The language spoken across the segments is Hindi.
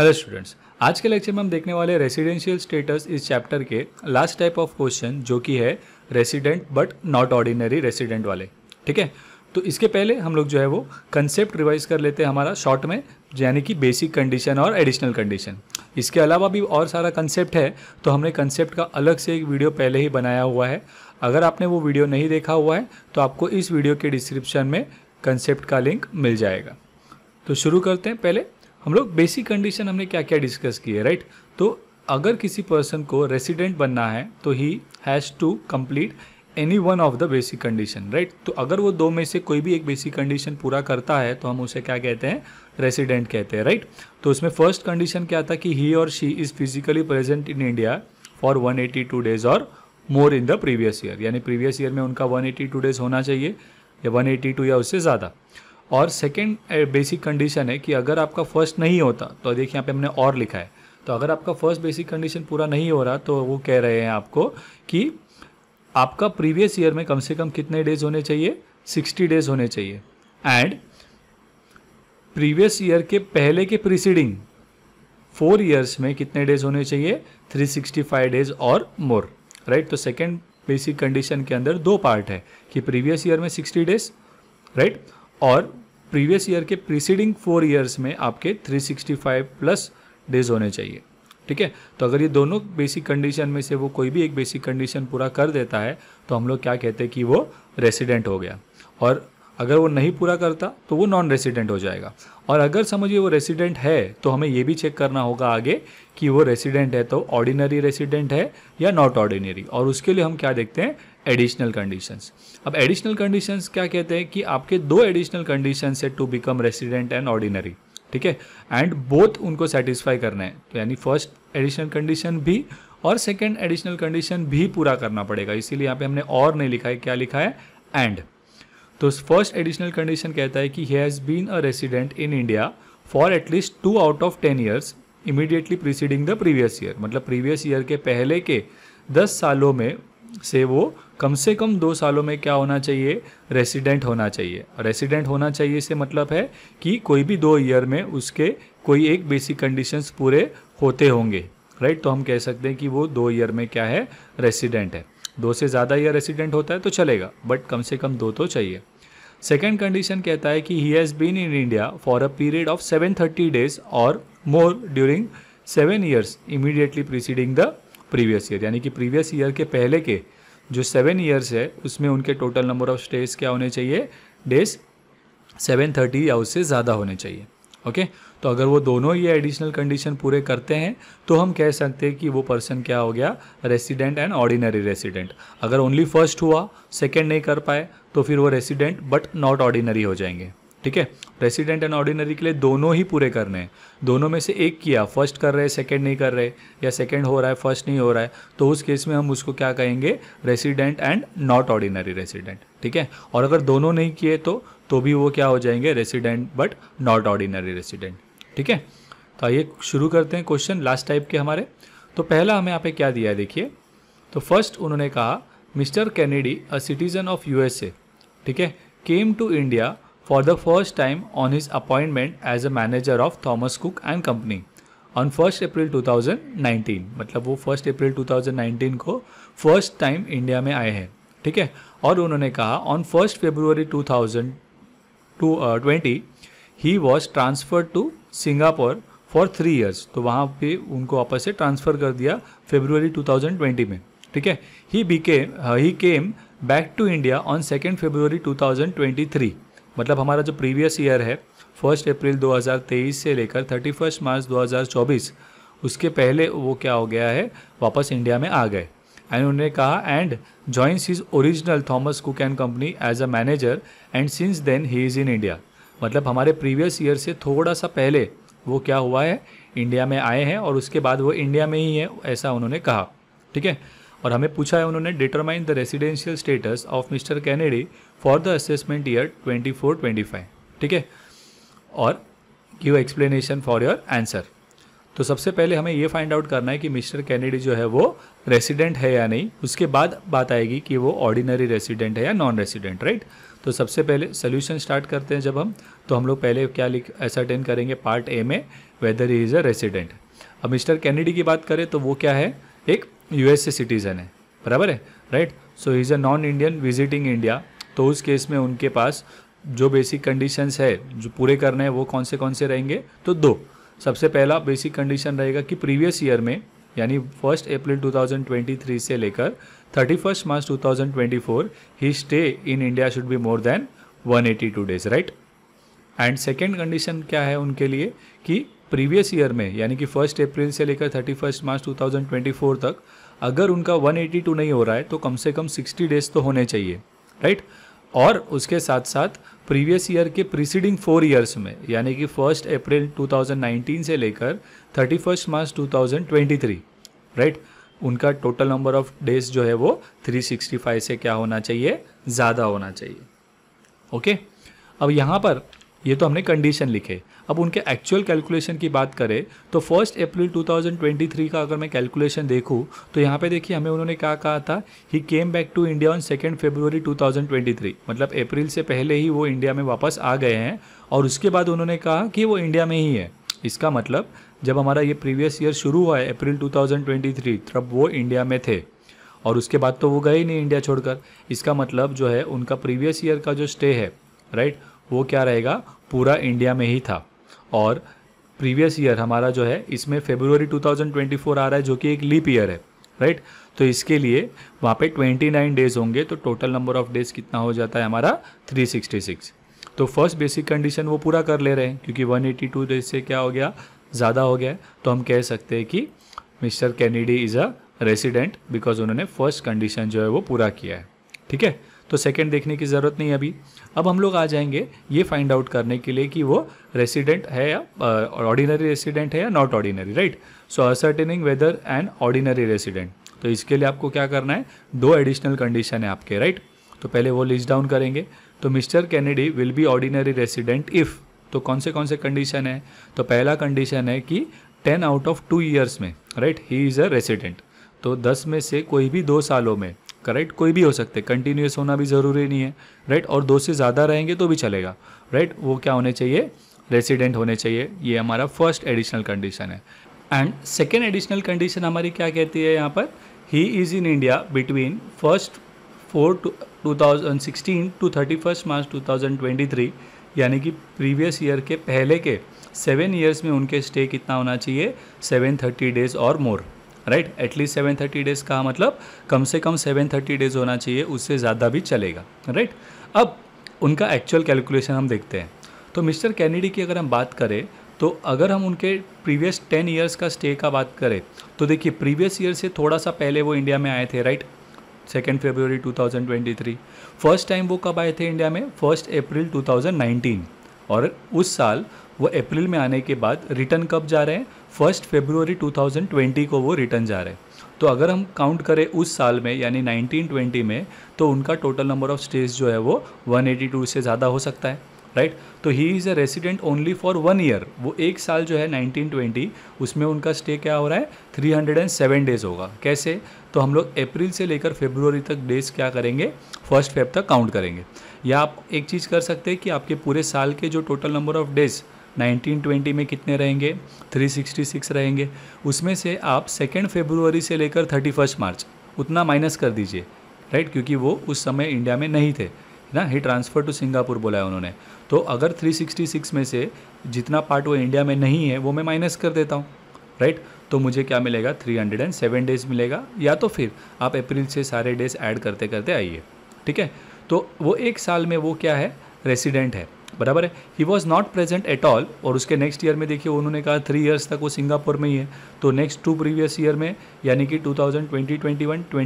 हेलो स्टूडेंट्स आज के लेक्चर में हम देखने वाले रेसिडेंशियल स्टेटस इस चैप्टर के लास्ट टाइप ऑफ क्वेश्चन जो कि है resident but not ordinary resident वाले ठीक है तो इसके पहले हम लोग जो है वो कंसेप्ट रिवाइज कर लेते हैं हमारा शॉर्ट में यानी कि बेसिक कंडीशन और एडिशनल कंडीशन इसके अलावा भी और सारा कंसेप्ट है तो हमने कंसेप्ट का अलग से एक वीडियो पहले ही बनाया हुआ है अगर आपने वो वीडियो नहीं देखा हुआ है तो आपको इस वीडियो के डिस्क्रिप्शन में कंसेप्ट का लिंक मिल जाएगा तो शुरू करते हैं पहले हम लोग बेसिक कंडीशन हमने क्या क्या डिस्कस किए राइट तो अगर किसी पर्सन को रेसिडेंट बनना है तो he has to complete any one of the basic condition right तो अगर वो दो में से कोई भी एक बेसिक कंडीशन पूरा करता है तो हम उसे क्या कहते हैं रेसिडेंट कहते हैं राइट तो उसमें फर्स्ट कंडीशन क्या था कि ही और she is physically present in India for 182 days और more in the previous year यानी प्रीवियस ईयर में उनका 182 डेज होना चाहिए या 182 या उससे ज़्यादा और सेकेंड बेसिक कंडीशन है कि अगर आपका फर्स्ट नहीं होता तो देखिए यहाँ पे हमने और लिखा है तो अगर आपका फर्स्ट बेसिक कंडीशन पूरा नहीं हो रहा तो वो कह रहे हैं आपको कि आपका प्रीवियस ईयर में कम से कम कितने डेज होने चाहिए सिक्सटी डेज होने चाहिए एंड प्रीवियस ईयर के पहले के प्रिसीडिंग फोर ईयर्स में कितने डेज होने चाहिए 365 डेज और मोर राइट तो सेकेंड बेसिक कंडीशन के अंदर दो पार्ट है कि प्रीवियस ईयर में 60 डेज राइट और प्रीवियस ईयर के प्रीसीडिंग फोर ईयर्स में आपके 365 प्लस डेज होने चाहिए ठीक है तो अगर ये दोनों बेसिक कंडीशन में से वो कोई भी एक बेसिक कंडीशन पूरा कर देता है तो हम लोग क्या कहते हैं कि वो रेसिडेंट हो गया और अगर वो नहीं पूरा करता तो वो नॉन रेसिडेंट हो जाएगा और अगर समझिए वो रेसिडेंट है तो हमें ये भी चेक करना होगा आगे कि वो रेसिडेंट है तो ऑर्डिनरी रेसिडेंट है या नॉट ऑर्डिनरी और उसके लिए हम क्या देखते हैं एडिशनल कंडीशंस अब एडिशनल कंडीशंस क्या कहते हैं कि आपके दो एडिशनल कंडीशंस है to become resident and ordinary ठीक है एंड बोथ उनको सेटिस्फाई करना है तो यानी फर्स्ट एडिशनल कंडीशन भी और सेकेंड एडिशनल कंडीशन भी पूरा करना पड़ेगा इसीलिए यहाँ पे हमने और नहीं लिखा है क्या लिखा है एंड तो फर्स्ट एडिशनल कंडीशन कहता है कि he has been a resident in India for at least two out of ten years immediately preceding the previous year मतलब प्रीवियस ईयर के पहले के दस सालों में से वो कम से कम दो सालों में क्या होना चाहिए रेसिडेंट होना चाहिए रेसिडेंट होना चाहिए से मतलब है कि कोई भी दो ईयर में उसके कोई एक बेसिक कंडीशंस पूरे होते होंगे राइट right? तो हम कह सकते हैं कि वो दो ईयर में क्या है रेसिडेंट है दो से ज़्यादा ईयर रेसिडेंट होता है तो चलेगा बट कम से कम दो तो चाहिए सेकेंड कंडीशन कहता है कि he has been in India for a period of seven thirty days और more during seven years immediately preceding the previous year यानी कि प्रीवियस ईयर के पहले के जो सेवन ईयर्स है उसमें उनके टोटल नंबर ऑफ स्टेज क्या होने चाहिए डेज सेवन थर्टी या उससे ज़्यादा होने चाहिए ओके okay? तो अगर वो दोनों ये एडिशनल कंडीशन पूरे करते हैं तो हम कह सकते हैं कि वो पर्सन क्या हो गया रेसिडेंट एंड ऑर्डिनरी रेसिडेंट अगर ओनली फर्स्ट हुआ सेकेंड नहीं कर पाए तो फिर वो रेसिडेंट बट नॉट ऑर्डिनरी हो जाएंगे ठीक है रेसिडेंट एंड ऑर्डिनरी के लिए दोनों ही पूरे करने हैं दोनों में से एक किया फर्स्ट कर रहे हैं सेकेंड नहीं कर रहे या सेकेंड हो रहा है फर्स्ट नहीं हो रहा है तो उस केस में हम उसको क्या कहेंगे resident and not ordinary resident ठीक है और अगर दोनों नहीं किए तो तो भी वो क्या हो जाएंगे resident but not ordinary resident ठीक है तो आइए शुरू करते हैं क्वेश्चन लास्ट टाइप के हमारे तो पहला हमें यहाँ पे क्या दिया है देखिए तो फर्स्ट उन्होंने कहा Mister Kennedy a citizen of U ठीक है came to India for the first time on his appointment as a manager of Thomas Cook and company on first April 2019 मतलब वो फर्स्ट अप्रैल 2019 को फर्स्ट टाइम इंडिया में आए हैं ठीक है और उन्होंने कहा on first February two thousand two twenty he was transferred to Singapore for three years तो वहाँ पे उनको वापस से ट्रांसफ़र कर दिया फेब्रुवरी 2020 में ठीक है ही बीके he came back to India on second February 2023 मतलब हमारा जो प्रीवियस ईयर है फर्स्ट अप्रैल 2023 से लेकर 31 मार्च 2024 उसके पहले वो क्या हो गया है वापस इंडिया में आ गए एंड उन्होंने कहा and joins his original Thomas Cook and company as a manager and since then he is in India मतलब हमारे प्रीवियस ईयर से थोड़ा सा पहले वो क्या हुआ है इंडिया में आए हैं और उसके बाद वो इंडिया में ही है ऐसा उन्होंने कहा ठीक है और हमें पूछा है उन्होंने determine the residential status of Mister Kennedy for the assessment year 24-25 ठीक है और give explanation for your answer तो सबसे पहले हमें ये फाइंड आउट करना है कि मिस्टर कैनेडी जो है वो रेसिडेंट है या नहीं उसके बाद बात आएगी कि वो ऑर्डिनरी रेसिडेंट है या नॉन रेसिडेंट राइट right? तो सबसे पहले सोल्यूशन स्टार्ट करते हैं जब हम तो हम लोग पहले क्या लिख एसरटेन करेंगे पार्ट ए में वेदर इज़ अ रेसिडेंट अब मिस्टर कैनेडी की बात करें तो वो क्या है एक यूएसए सिटीज़न है बराबर है right so is a non Indian visiting India तो उस केस में उनके पास जो बेसिक कंडीशंस है जो पूरे करने हैं वो कौन से कौन से रहेंगे तो दो सबसे पहला बेसिक कंडीशन रहेगा कि प्रीवियस ईयर में यानी फर्स्ट अप्रैल 2023 से लेकर 31 मार्च 2024 he stay in India should be more than 182 days right and second condition क्या है उनके लिए कि प्रीवियस ईयर में यानी कि फर्स्ट अप्रैल से लेकर थर्टी फर्स्ट मार्च 2024 तक अगर उनका 182 नहीं हो रहा है तो कम से कम 60 डेज तो होने चाहिए राइट right? और उसके साथ साथ प्रीवियस ईयर के प्रीसीडिंग फोर ईयर्स में यानी कि फर्स्ट अप्रैल 2019 से लेकर थर्टी फर्स्ट मार्च 2023 राइट उनका टोटल नंबर ऑफ डेज जो है वो 365 से क्या होना चाहिए ज़्यादा होना चाहिए ओके okay? अब यहाँ पर ये तो हमने कंडीशन लिखे अब उनके एक्चुअल कैलकुलेशन की बात करें तो फर्स्ट अप्रैल 2023 का अगर मैं कैलकुलेशन देखूँ तो यहाँ पे देखिए हमें उन्होंने क्या कहा था he came back to India on second February 2023 मतलब अप्रैल से पहले ही वो इंडिया में वापस आ गए हैं और उसके बाद उन्होंने कहा कि वो इंडिया में ही है इसका मतलब जब हमारा ये प्रीवियस ईयर शुरू हुआ है अप्रैल 2023 तब वो इंडिया में थे और उसके बाद तो वो गए ही नहीं इंडिया छोड़कर इसका मतलब जो है उनका प्रीवियस ईयर का जो स्टे है राइट right? वो क्या रहेगा पूरा इंडिया में ही था और प्रीवियस ईयर हमारा जो है इसमें फेब्रुवरी 2024 आ रहा है जो कि एक लीप ईयर है राइट तो इसके लिए वहाँ पे 29 डेज होंगे तो टोटल नंबर ऑफ डेज कितना हो जाता है हमारा 366 तो फर्स्ट बेसिक कंडीशन वो पूरा कर ले रहे हैं क्योंकि 182 डेज से क्या हो गया ज़्यादा हो गया तो हम कह सकते हैं कि Mister Kennedy is a resident because उन्होंने फर्स्ट कंडीशन जो है वो पूरा किया है ठीक है तो सेकेंड देखने की ज़रूरत नहीं अभी अब हम लोग आ जाएंगे ये फाइंड आउट करने के लिए कि वो रेसिडेंट है या ऑर्डिनरी रेसिडेंट है या not ordinary right so ascertaining whether and ordinary resident तो इसके लिए आपको क्या करना है दो एडिशनल कंडीशन है आपके राइट right? तो पहले वो लिस्ट डाउन करेंगे तो Mister Kennedy will be ordinary resident if तो कौन से कौन से कंडीशन है तो पहला कंडीशन है कि ten out of two years में right he is a resident तो दस में से कोई भी दो सालों में करेक्ट कोई भी हो सकते कंटिन्यूस होना भी ज़रूरी नहीं है राइट और दो से ज़्यादा रहेंगे तो भी चलेगा राइट वो क्या होने चाहिए रेसिडेंट होने चाहिए ये हमारा फर्स्ट एडिशनल कंडीशन है एंड सेकेंड एडिशनल कंडीशन हमारी क्या कहती है यहाँ पर he is in India between first four two two thousand sixteen to thirty first March two thousand twenty three यानी कि प्रीवियस ईयर के पहले के सेवन ईयर्स में उनके स्टे कितना होना चाहिए सेवन थर्टी डेज और more right at least seven thirty days का मतलब कम से कम सेवन थर्टी डेज़ होना चाहिए उससे ज़्यादा भी चलेगा राइट अब उनका एक्चुअल कैलकुलेशन हम देखते हैं तो मिस्टर कैनेडी की अगर हम बात करें तो अगर हम उनके प्रीवियस टेन ईयर्स का स्टे का बात करें तो देखिए प्रीवियस ईयर से थोड़ा सा पहले वो इंडिया में आए थे right second Feb 2023 first time वो कब आए थे इंडिया में फर्स्ट अप्रैल 2019 और उस साल वो अप्रैल में आने के बाद रिटर्न कब जा रहे हैं फर्स्ट फेब्रुवरी 2020 को वो रिटर्न जा रहे तो अगर हम काउंट करें उस साल में यानी 1920 में तो उनका टोटल नंबर ऑफ स्टेज जो है वो 182 से ज़्यादा हो सकता है राइट तो he is a resident only for one year वो एक साल जो है 1920 उसमें उनका स्टे क्या हो रहा है 307 डेज़ होगा कैसे तो हम लोग अप्रैल से लेकर फेब्रुवरी तक डेज़ क्या करेंगे फर्स्ट फेब तक काउंट करेंगे या आप एक चीज़ कर सकते हैं कि आपके पूरे साल के जो टोटल नंबर ऑफ़ डेज़ 1920 में कितने रहेंगे 366 रहेंगे उसमें से आप सेकेंड फेब्रुवरी से लेकर 31 मार्च उतना माइनस कर दीजिए राइट क्योंकि वो उस समय इंडिया में नहीं थे ना ही ट्रांसफ़र टू सिंगापुर बोला है उन्होंने तो अगर 366 में से जितना पार्ट वो इंडिया में नहीं है वो मैं माइनस कर देता हूँ राइट तो मुझे क्या मिलेगा 307 डेज़ मिलेगा या तो फिर आप अप्रैल से सारे डेज़ ऐड करते करते आइए ठीक है तो वो एक साल में वो क्या है रेसिडेंट है बराबर है he was not present at all और उसके नेक्स्ट ईयर में देखिए उन्होंने कहा थ्री ईयर्स तक वो सिंगापुर में ही है तो नेक्स्ट टू प्रीवियस ईयर में यानी कि 2020 21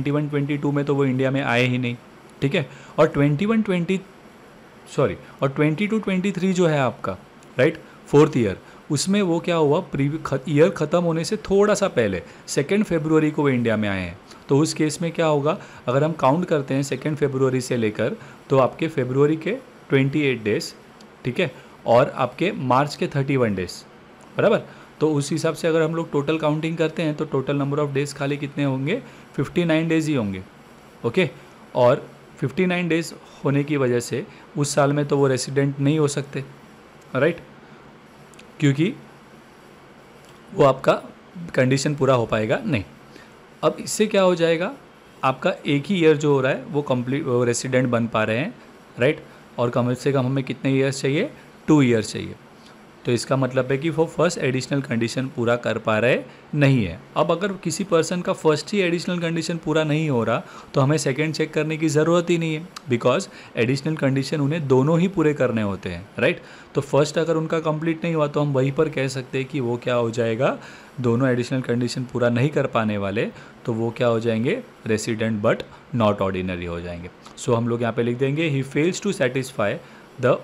21 22 में तो वो इंडिया में आए ही नहीं ठीक है और 21 20 सॉरी और 22 23 जो है आपका राइट फोर्थ ईयर उसमें वो क्या हुआ ईयर ख़त्म होने से थोड़ा सा पहले सेकेंड फेब्रुवरी को वो इंडिया में आए हैं तो उस केस में क्या होगा अगर हम काउंट करते हैं सेकेंड फेब्रुवरी से लेकर तो आपके फेब्रुवरी के 28 डेज ठीक है और आपके मार्च के थर्टी वन डेज बराबर तो उस हिसाब से अगर हम लोग टोटल काउंटिंग करते हैं तो टोटल नंबर ऑफ डेज़ खाली कितने होंगे फिफ्टी नाइन डेज़ ही होंगे ओके और फिफ्टी नाइन डेज़ होने की वजह से उस साल में तो वो रेसिडेंट नहीं हो सकते राइट क्योंकि वो आपका कंडीशन पूरा हो पाएगा नहीं अब इससे क्या हो जाएगा आपका एक ही ईयर जो हो रहा है वो कम्प्लीट रेसिडेंट बन पा रहे हैं राइट और कम से कम हमें कितने ईयर्स चाहिए टू ईयर्स चाहिए तो इसका मतलब है कि वो फर्स्ट एडिशनल कंडीशन पूरा कर पा रहे नहीं है अब अगर किसी पर्सन का फर्स्ट ही एडिशनल कंडीशन पूरा नहीं हो रहा तो हमें सेकेंड चेक करने की ज़रूरत ही नहीं है बिकॉज एडिशनल कंडीशन उन्हें दोनों ही पूरे करने होते हैं राइट तो फर्स्ट अगर उनका कंप्लीट नहीं हुआ तो हम वहीं पर कह सकते हैं कि वो क्या हो जाएगा दोनों एडिशनल कंडीशन पूरा नहीं कर पाने वाले तो वो क्या हो जाएंगे रेसिडेंट बट नॉट ऑर्डिनरी हो जाएंगे सो so, हम लोग यहाँ पे लिख देंगे he fails to satisfy the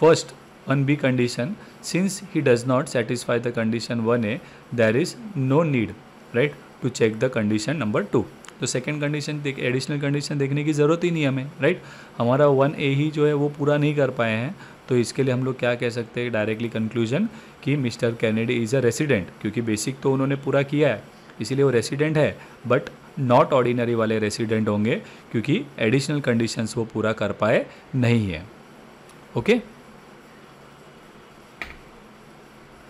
first one B condition since he does not satisfy the condition one A there is no need right to check the condition number two तो सेकेंड कंडीशन एडिशनल कंडीशन देखने की ज़रूरत ही नहीं हमें राइट right? हमारा वन ए ही जो है वो पूरा नहीं कर पाए हैं तो इसके लिए हम लोग क्या कह सकते हैं डायरेक्टली कंक्लूजन कि Mister Kennedy is a resident क्योंकि बेसिक तो उन्होंने पूरा किया है इसीलिए वो रेसिडेंट है बट नॉट ऑर्डिनरी वाले रेसिडेंट होंगे क्योंकि एडिशनल कंडीशंस वो पूरा कर पाए नहीं है ओके okay?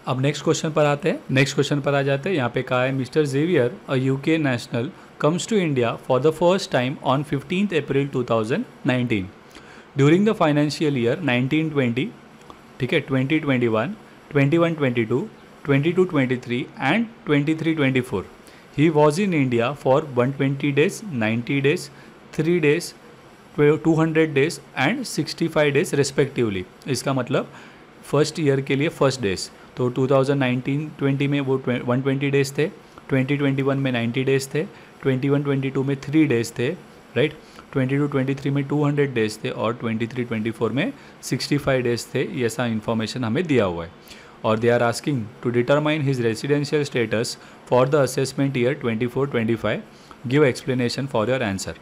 अब नेक्स्ट क्वेश्चन पर आते हैं नेक्स्ट क्वेश्चन पर आ जाते हैं यहाँ पे कहा है Mister Xavier a UK national comes to India for the first time on fifteen April 2019 during the financial year 1920 ठीक है 2021 2122 2223 and 2324 He was in India for 120 days, 90 days, 3 days, 200 days and 65 days respectively इसका मतलब फर्स्ट ईयर के लिए फर्स्ट डेज तो 2019-20 में वो 120 डेज थे 2021 में 90 डेज थे 21-22 में 3 डेज थे राइट right? 22-23 में 200 डेज थे और 23-24 में 65 डेज थे ऐसा इन्फॉर्मेशन हमें दिया हुआ है or they are asking to determine his residential status for the assessment year 24-25 give explanation for your answer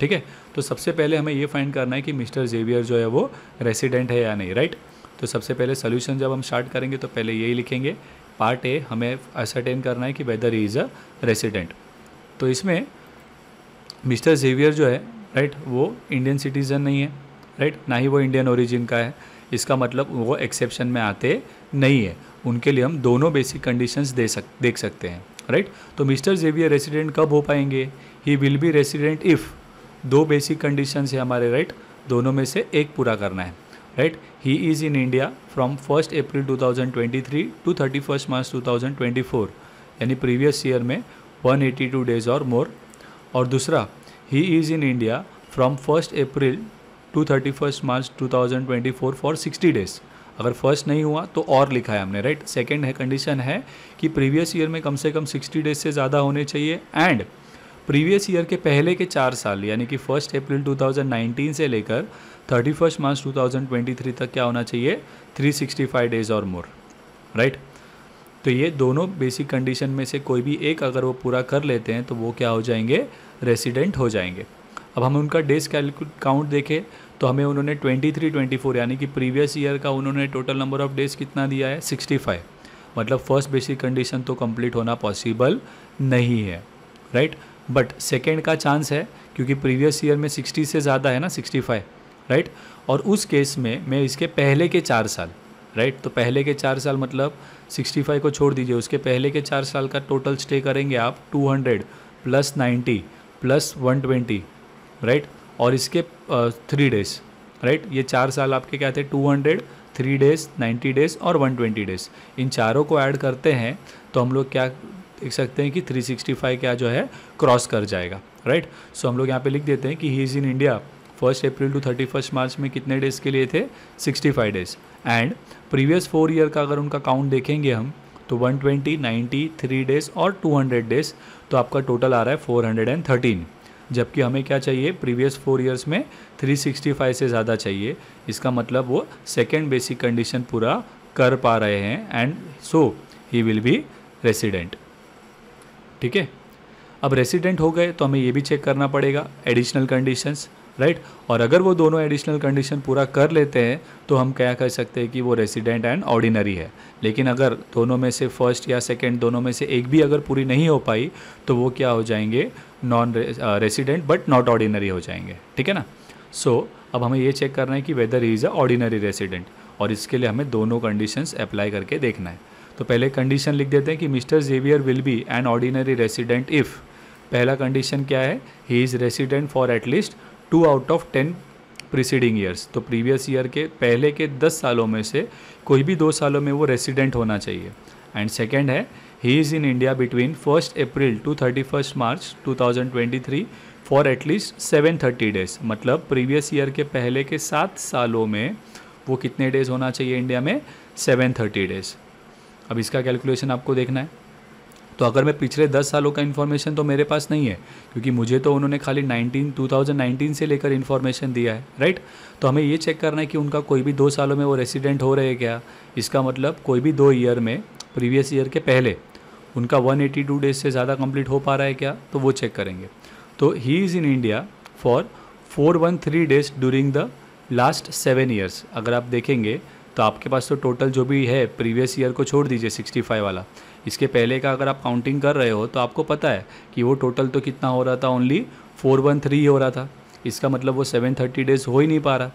ठीक है तो सबसे पहले हमें ये फाइंड करना है कि मिस्टर जेवियर जो है वो रेसिडेंट है या नहीं राइट तो सबसे पहले सोल्यूशन जब हम स्टार्ट करेंगे तो पहले यही लिखेंगे पार्ट ए हमें असरटेन करना है कि वेदर इज़ अ रेसिडेंट तो इसमें मिस्टर जेवियर जो है राइट वो इंडियन सिटीज़न नहीं है राइट ना ही वो इंडियन ओरिजिन का है इसका मतलब वो एक्सेप्शन में आते नहीं है उनके लिए हम दोनों बेसिक कंडीशंस दे सक देख सकते हैं राइट right? तो मिस्टर जेवियर रेसिडेंट कब हो पाएंगे he will be resident if दो बेसिक कंडीशंस है हमारे राइट right? दोनों में से एक पूरा करना है right he is in India from first April 2023 to thirty first March 2024 यानी प्रीवियस ईयर में 182 डेज और मोर और दूसरा he is in India from first April to thirty first March two thousand twenty four for sixty days अगर फर्स्ट नहीं हुआ तो और लिखा है हमने राइट सेकेंड है कंडीशन है कि प्रीवियस ईयर में कम से कम सिक्सटी डेज से ज़्यादा होने चाहिए एंड प्रीवियस ईयर के पहले के चार साल यानी कि फर्स्ट अप्रैल 2019 से लेकर थर्टी फर्स्ट मार्च 2023 तक क्या होना चाहिए 365 डेज और मोर राइट तो ये दोनों बेसिक कंडीशन में से कोई भी एक अगर वो पूरा कर लेते हैं तो वो क्या हो जाएंगे रेसिडेंट हो जाएंगे अब हम उनका डेज कैलकुल काउंट देखें तो हमें उन्होंने 23, 24 यानी कि प्रीवियस ईयर का उन्होंने टोटल नंबर ऑफ डेज कितना दिया है 65 मतलब फर्स्ट बेसिक कंडीशन तो कंप्लीट होना पॉसिबल नहीं है राइट बट सेकेंड का चांस है क्योंकि प्रीवियस ईयर में 60 से ज़्यादा है ना 65 राइट और उस केस में मैं इसके पहले के चार साल राइट तो पहले के चार साल मतलब 65 को छोड़ दीजिए उसके पहले के चार साल का टोटल स्टे करेंगे आप 200 प्लस 90 प्लस 120 राइट और इसके थ्री डेज राइट ये चार साल आपके क्या थे two hundred three days ninety days और वन ट्वेंटी डेज इन चारों को ऐड करते हैं तो हम लोग क्या देख सकते हैं कि थ्री सिक्सटी फाइव क्या जो है क्रॉस कर जाएगा राइट सो हम लोग यहाँ पे लिख देते हैं कि he is in India first April to thirty first March में कितने डेज़ के लिए थे sixty five days and previous four year का अगर उनका काउंट देखेंगे हम तो one twenty ninety three days और टू हंड्रेड डेज़ तो आपका टोटल आ रहा है फोर हंड्रेड एंड थर्टीन जबकि हमें क्या चाहिए प्रीवियस फोर ईयर्स में 365 से ज़्यादा चाहिए इसका मतलब वो सेकेंड बेसिक कंडीशन पूरा कर पा रहे हैं and so he will be resident ठीक है अब रेसिडेंट हो गए तो हमें ये भी चेक करना पड़ेगा एडिशनल कंडीशंस राइट और अगर वो दोनों एडिशनल कंडीशन पूरा कर लेते हैं तो हम क्या कह सकते हैं कि वो रेसिडेंट एंड ऑर्डिनरी है लेकिन अगर दोनों में से फर्स्ट या सेकेंड दोनों में से एक भी अगर पूरी नहीं हो पाई तो वो क्या हो जाएंगे non resident but not ordinary हो जाएंगे ठीक है ना सो so, अब हमें ये चेक करना है कि whether is a ordinary resident और इसके लिए हमें दोनों कंडीशंस अप्लाई करके देखना है तो पहले कंडीशन लिख देते हैं कि Mister Xavier will be an ordinary resident if पहला कंडीशन क्या है he is resident for at least two out of ten preceding years तो प्रीवियस ईयर के पहले के दस सालों में से कोई भी दो सालों में वो रेसिडेंट होना चाहिए एंड सेकेंड है he is in India between first April to thirty first March two thousand twenty three for at least seven thirty days मतलब प्रीवियस ईयर के पहले के सात सालों में वो कितने डेज होना चाहिए इंडिया में सेवन थर्टी डेज अब इसका कैलकुलेशन आपको देखना है तो अगर मैं पिछले दस सालों का इन्फॉर्मेशन तो मेरे पास नहीं है क्योंकि मुझे तो उन्होंने खाली नाइनटीन टू से लेकर इन्फॉर्मेशन दिया है राइट तो हमें ये चेक करना है कि उनका कोई भी दो सालों में वो रेसिडेंट हो रहे क्या इसका मतलब कोई भी दो ईयर में प्रीवियस ईयर के पहले उनका 182 डेज से ज़्यादा कंप्लीट हो पा रहा है क्या तो वो चेक करेंगे तो he is in India for four one three days during the last seven years अगर आप देखेंगे तो आपके पास तो टोटल जो भी है प्रीवियस ईयर को छोड़ दीजिए 65 वाला इसके पहले का अगर आप काउंटिंग कर रहे हो तो आपको पता है कि वो टोटल तो कितना हो रहा था ओनली फोर वन थ्री हो रहा था इसका मतलब वो सेवन थर्टी डेज हो ही नहीं पा रहा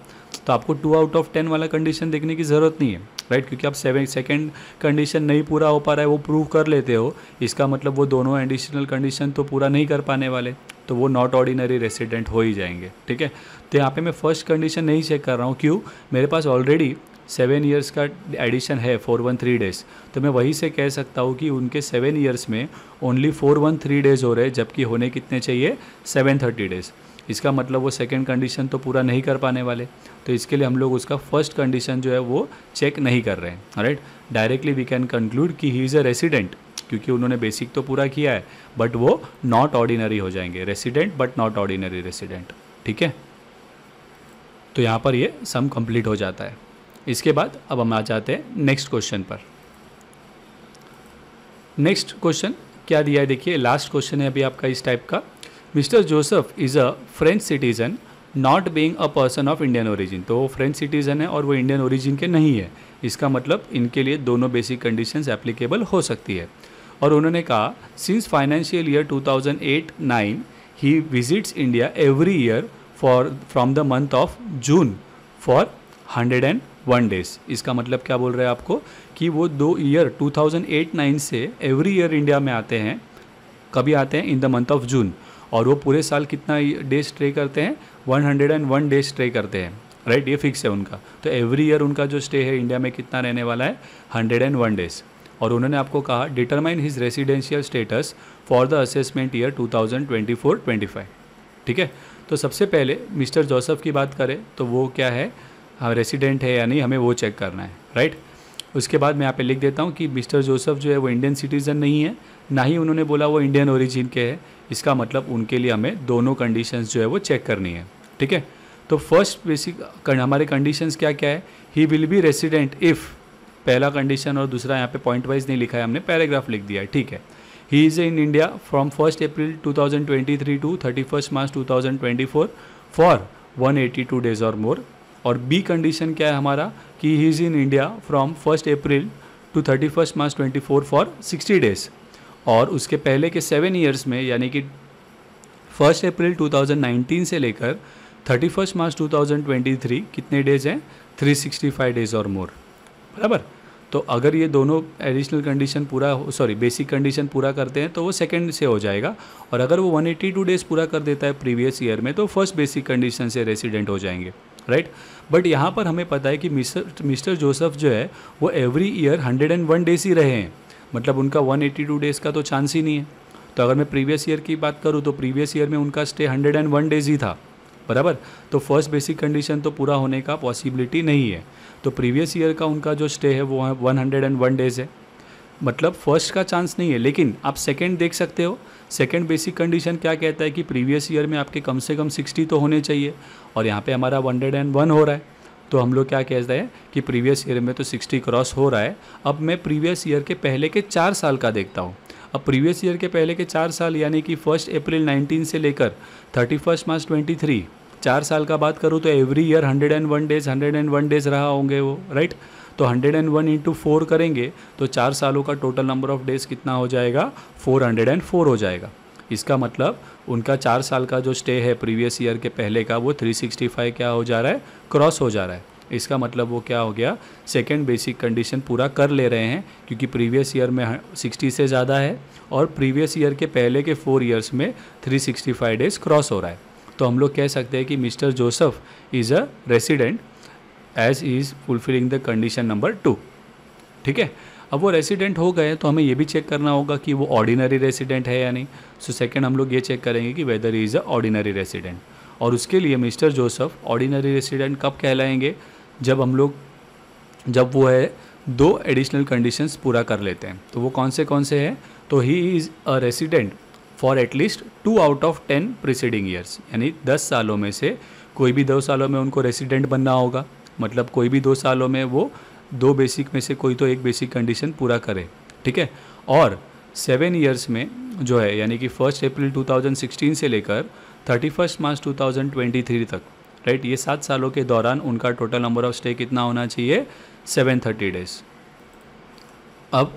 तो आपको टू आउट ऑफ टेन वाला कंडीशन देखने की ज़रूरत नहीं है राइट क्योंकि आप सेवन सेकेंड कंडीशन नहीं पूरा हो पा रहा है वो प्रूव कर लेते हो इसका मतलब वो दोनों एडिशनल कंडीशन तो पूरा नहीं कर पाने वाले तो वो नॉट ऑर्डिनरी रेसिडेंट हो ही जाएंगे ठीक है तो यहाँ पे मैं फर्स्ट कंडीशन नहीं चेक कर रहा हूँ क्यों मेरे पास ऑलरेडी सेवन ईयर्स का एडिशन है फोर वन थ्री डेज़ तो मैं वहीं से कह सकता हूँ कि उनके सेवन ईयर्स में only four one three days हो रहे जबकि होने कितने चाहिए सेवन थर्टी डेज़ इसका मतलब वो सेकेंड कंडीशन तो पूरा नहीं कर पाने वाले तो इसके लिए हम लोग उसका फर्स्ट कंडीशन जो है वो चेक नहीं कर रहे हैं right directly we can conclude कि ही इज़ अ रेसिडेंट क्योंकि उन्होंने बेसिक तो पूरा किया है बट वो नॉट ऑर्डिनरी हो जाएंगे resident but not ordinary resident ठीक है तो यहाँ पर ये सम कंप्लीट हो जाता है इसके बाद अब हम आ जाते हैं नेक्स्ट क्वेश्चन पर नेक्स्ट क्वेश्चन क्या दिया है देखिए लास्ट क्वेश्चन है अभी आपका इस टाइप का Mister Joseph is a French citizen not being a person of Indian origin तो वो फ्रेंच सिटीज़न है और वो इंडियन ओरिजिन के नहीं है इसका मतलब इनके लिए दोनों बेसिक कंडीशंस एप्लीकेबल हो सकती है और उन्होंने कहा since financial year 2008-9 he visits India every year for from the month of June for hundred and one days इसका मतलब क्या बोल रहे हैं आपको कि वो दो ईयर 2008-9 से एवरी ईयर इंडिया में आते हैं कभी आते हैं in the month of June और वो पूरे साल कितना डेज स्टे करते हैं 101 डेज स्टे करते हैं राइट ये फिक्स है उनका तो एवरी ईयर उनका जो स्टे है इंडिया में कितना रहने वाला है हंड्रेड एंड वन डेज और उन्होंने आपको कहा determine his residential status for the assessment year 2024-25 ठीक है तो सबसे पहले मिस्टर जोसेफ की बात करें तो वो क्या है हम हाँ, रेसिडेंट है या नहीं हमें वो चेक करना है राइट उसके बाद मैं यहाँ पे लिख देता हूँ कि मिस्टर जोसेफ जो है वो इंडियन सिटीज़न नहीं है ना ही उन्होंने बोला वो इंडियन ओरिजिन के हैं इसका मतलब उनके लिए हमें दोनों कंडीशंस जो है वो चेक करनी है ठीक है तो फर्स्ट बेसिक हमारे कंडीशंस क्या क्या है he will be resident if पहला कंडीशन और दूसरा यहाँ पे पॉइंट वाइज नहीं लिखा है हमने पैराग्राफ लिख दिया है ठीक है he is in India from first April to to thirty first March two for one days और मोर और बी कंडीशन क्या है हमारा कि he is in India from first April to thirty first March twenty four for sixty days और उसके पहले के सेवन ईयर्स में यानी कि first April two thousand nineteen से लेकर thirty first March two thousand twenty three कितने डेज हैं थ्री सिक्सटी फाइव डेज और मोर बराबर तो अगर ये दोनों एडिशनल कंडीशन पूरा सॉरी बेसिक कंडीशन पूरा करते हैं तो वो सेकंड से हो जाएगा और अगर वो 182 डेज पूरा कर देता है प्रीवियस ईयर में तो फर्स्ट बेसिक कंडीशन से रेसिडेंट हो जाएंगे राइट बट यहाँ पर हमें पता है कि मिस्टर मिस्टर जोसेफ जो है वो every year hundred and one days ही रहे हैं मतलब उनका वन एटी टू डेज़ का तो चांस ही नहीं है तो अगर मैं प्रीवियस ईयर की बात करूँ तो प्रीवियस ईयर में उनका stay hundred and one days ही था बराबर तो फर्स्ट बेसिक कंडीशन तो पूरा होने का पॉसिबिलिटी नहीं है तो प्रीवियस ईयर का उनका जो स्टे है वो one hundred and one days है मतलब फर्स्ट का चांस नहीं है लेकिन आप सेकेंड देख सकते हो सेकेंड बेसिक कंडीशन क्या कहता है कि प्रीवियस ईयर में आपके कम से कम सिक्सटी तो होने चाहिए और यहाँ पे हमारा हंड्रेड एंड वन हो रहा है तो हम लोग क्या कहते हैं कि प्रीवियस ईयर में तो सिक्सटी क्रॉस हो रहा है अब मैं प्रीवियस ईयर के पहले के चार साल का देखता हूँ अब प्रीवियस ईयर के पहले के चार साल यानी कि फर्स्ट अप्रैल 19 से लेकर थर्टी फर्स्ट मार्च 23 चार साल का बात करूँ तो एवरी ईयर 101 डेज 101 डेज रहा होंगे वो राइट right? तो 101 एंड वन इंटू फोर करेंगे तो चार सालों का टोटल नंबर ऑफ डेज कितना हो जाएगा 404 हो जाएगा इसका मतलब उनका चार साल का जो स्टे है प्रीवियस ईयर के पहले का वो 365 क्या हो जा रहा है क्रॉस हो जा रहा है इसका मतलब वो क्या हो गया सेकेंड बेसिक कंडीशन पूरा कर ले रहे हैं क्योंकि प्रीवियस ईयर में सिक्सटी से ज़्यादा है और प्रीवियस ईयर के पहले के फोर ईयर्स में three sixty five days cross हो रहा है तो हम लोग कह सकते हैं कि Mister Joseph is a resident as is fulfilling the condition number two ठीक है अब वो रेसिडेंट हो गए तो हमें ये भी चेक करना होगा कि वो ऑर्डिनरी रेसिडेंट है या नहीं सो सेकेंड हम लोग ये चेक करेंगे कि whether is a ordinary resident और उसके लिए मिस्टर जोसफ ऑर्डिनरी रेसिडेंट कब कहलाएंगे जब हम लोग जब वो है दो एडिशनल कंडीशंस पूरा कर लेते हैं तो वो कौन से कौन से हैं तो he is a resident for at least two out of ten preceding years यानी दस सालों में से कोई भी दो सालों में उनको रेसिडेंट बनना होगा मतलब कोई भी दो सालों में वो दो बेसिक में से कोई तो एक बेसिक कंडीशन पूरा करे ठीक है और सेवन ईयर्स में जो है यानी कि फर्स्ट अप्रैल 2016 से लेकर थर्टी फर्स्ट मार्च 2023 तक राइट ये सात सालों के दौरान उनका टोटल नंबर ऑफ स्टे कितना होना चाहिए सेवन थर्टी डेज अब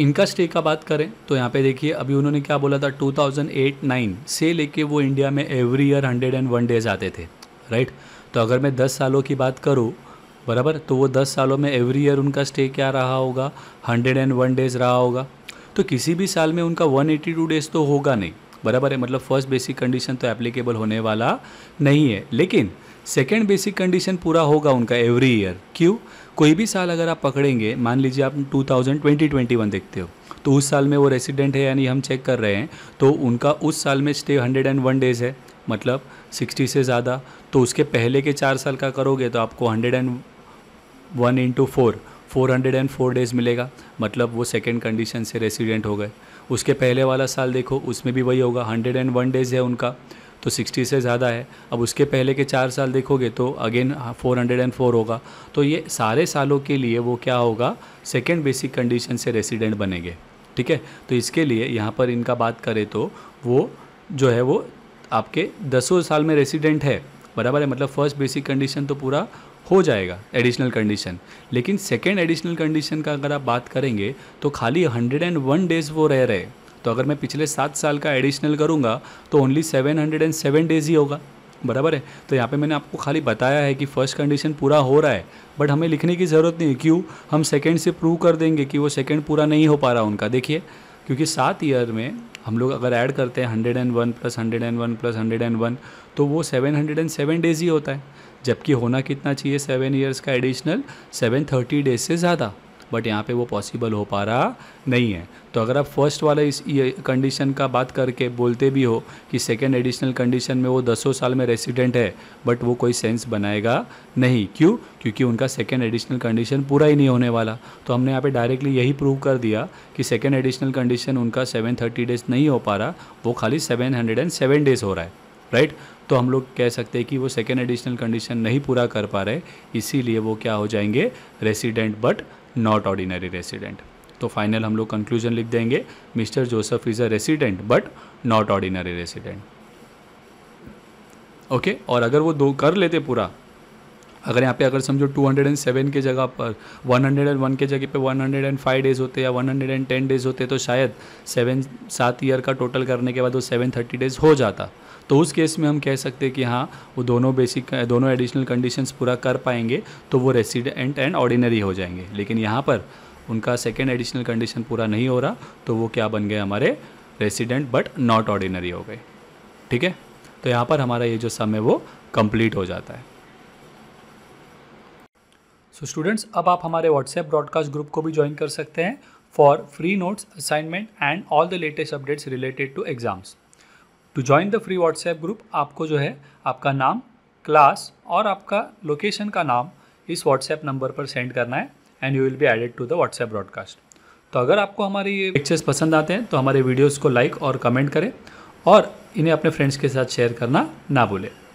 इनका स्टे का बात करें तो यहाँ पे देखिए अभी उन्होंने क्या बोला था 2008-9 से लेके वो इंडिया में एवरी ईयर 101 डेज आते थे राइट तो अगर मैं दस सालों की बात करूँ बराबर तो वो दस सालों में एवरी ईयर उनका स्टे क्या रहा होगा हंड्रेड एंड वन डेज़ रहा होगा तो किसी भी साल में उनका वन एटी टू डेज़ तो होगा नहीं बराबर है मतलब फर्स्ट बेसिक कंडीशन तो एप्लीकेबल होने वाला नहीं है लेकिन सेकेंड बेसिक कंडीशन पूरा होगा उनका एवरी ईयर क्यों कोई भी साल अगर आप पकड़ेंगे मान लीजिए आप 2020-21 देखते हो तो उस साल में वो रेसिडेंट है यानी हम चेक कर रहे हैं तो उनका उस साल में स्टे 101 डेज़ है मतलब 60 से ज़्यादा तो उसके पहले के चार साल का करोगे तो आपको hundred and one into four four hundred and four days मिलेगा मतलब वो सेकेंड कंडीशन से रेसिडेंट हो गए उसके पहले वाला साल देखो उसमें भी वही होगा हंड्रेड एंड वन डेज़ है उनका तो सिक्सटी से ज़्यादा है अब उसके पहले के चार साल देखोगे तो again four hundred and four होगा तो ये सारे सालों के लिए वो क्या होगा सेकेंड बेसिक कंडीशन से रेसिडेंट बनेंगे ठीक है तो इसके लिए यहाँ पर इनका बात करें तो वो जो है वो आपके दसों साल में रेसिडेंट है बराबर है मतलब फर्स्ट बेसिक कंडीशन तो पूरा हो जाएगा एडिशनल कंडीशन लेकिन सेकेंड एडिशनल कंडीशन का अगर आप बात करेंगे तो खाली हंड्रेड एंड वन डेज़ वो रह रहे तो अगर मैं पिछले सात साल का एडिशनल करूँगा तो only seven hundred and seven days ही होगा बराबर है तो यहाँ पे मैंने आपको खाली बताया है कि फ़र्स्ट कंडीशन पूरा हो रहा है बट हमें लिखने की ज़रूरत नहीं है क्यों हम सेकेंड से प्रूव कर देंगे कि वो सेकेंड पूरा नहीं हो पा रहा उनका देखिए क्योंकि सात ईयर में हम लोग अगर ऐड करते हैं hundred and one plus hundred and one plus hundred and one तो वो seven hundred and seven days ही होता है जबकि होना कितना चाहिए सेवन ईयर्स का एडिशनल सेवन थर्टी डेज से ज़्यादा बट यहाँ पे वो पॉसिबल हो पा रहा नहीं है तो अगर आप फर्स्ट वाला इस कंडीशन का बात करके बोलते भी हो कि सेकेंड एडिशनल कंडीशन में वो दसों साल में रेसिडेंट है बट वो कोई सेंस बनाएगा नहीं क्यों क्योंकि उनका सेकेंड एडिशनल कंडीशन पूरा ही नहीं होने वाला तो हमने यहाँ पे डायरेक्टली यही प्रूव कर दिया कि सेकेंड एडिशनल कंडीशन उनका सेवन थर्टी डेज नहीं हो पा रहा वो खाली seven hundred and seven days हो रहा है राइट right? तो हम लोग कह सकते हैं कि वो सेकेंड एडिशनल कंडीशन नहीं पूरा कर पा रहे इसीलिए वो क्या हो जाएंगे resident but not ordinary resident तो फाइनल हम लोग कंक्लूजन लिख देंगे Mister Joseph is a resident but not ordinary resident okay और अगर वो दो कर लेते पूरा अगर यहाँ पे अगर समझो 207 के जगह पर 101 के जगह पे 105 डेज़ होते या 110 डेज़ होते तो शायद सेवन सात ईयर का टोटल करने के बाद वो 730 डेज़ हो जाता तो उस केस में हम कह सकते हैं कि हाँ वो दोनों बेसिक दोनों एडिशनल कंडीशंस पूरा कर पाएंगे तो वो रेसिडेंट एंड ऑर्डिनरी हो जाएंगे लेकिन यहाँ पर उनका सेकेंड एडिशनल कंडीशन पूरा नहीं हो रहा तो वो क्या बन गए हमारे रेसिडेंट बट नॉट ऑर्डिनरी हो गए ठीक है तो यहाँ पर हमारा ये जो सम है वो कंप्लीट हो जाता है सो so स्टूडेंट्स अब आप हमारे व्हाट्सएप ब्रॉडकास्ट ग्रुप को भी ज्वाइन कर सकते हैं for free notes assignment and all the latest updates related to exams to join the free WhatsApp group आपको जो है आपका नाम क्लास और आपका लोकेशन का नाम इस व्हाट्सएप नंबर पर सेंड करना है and you will be added to the WhatsApp broadcast तो अगर आपको हमारे ये पिक्चर्स पसंद आते हैं तो हमारे वीडियोज़ को लाइक और कमेंट करें और इन्हें अपने फ्रेंड्स के साथ शेयर करना ना भूलें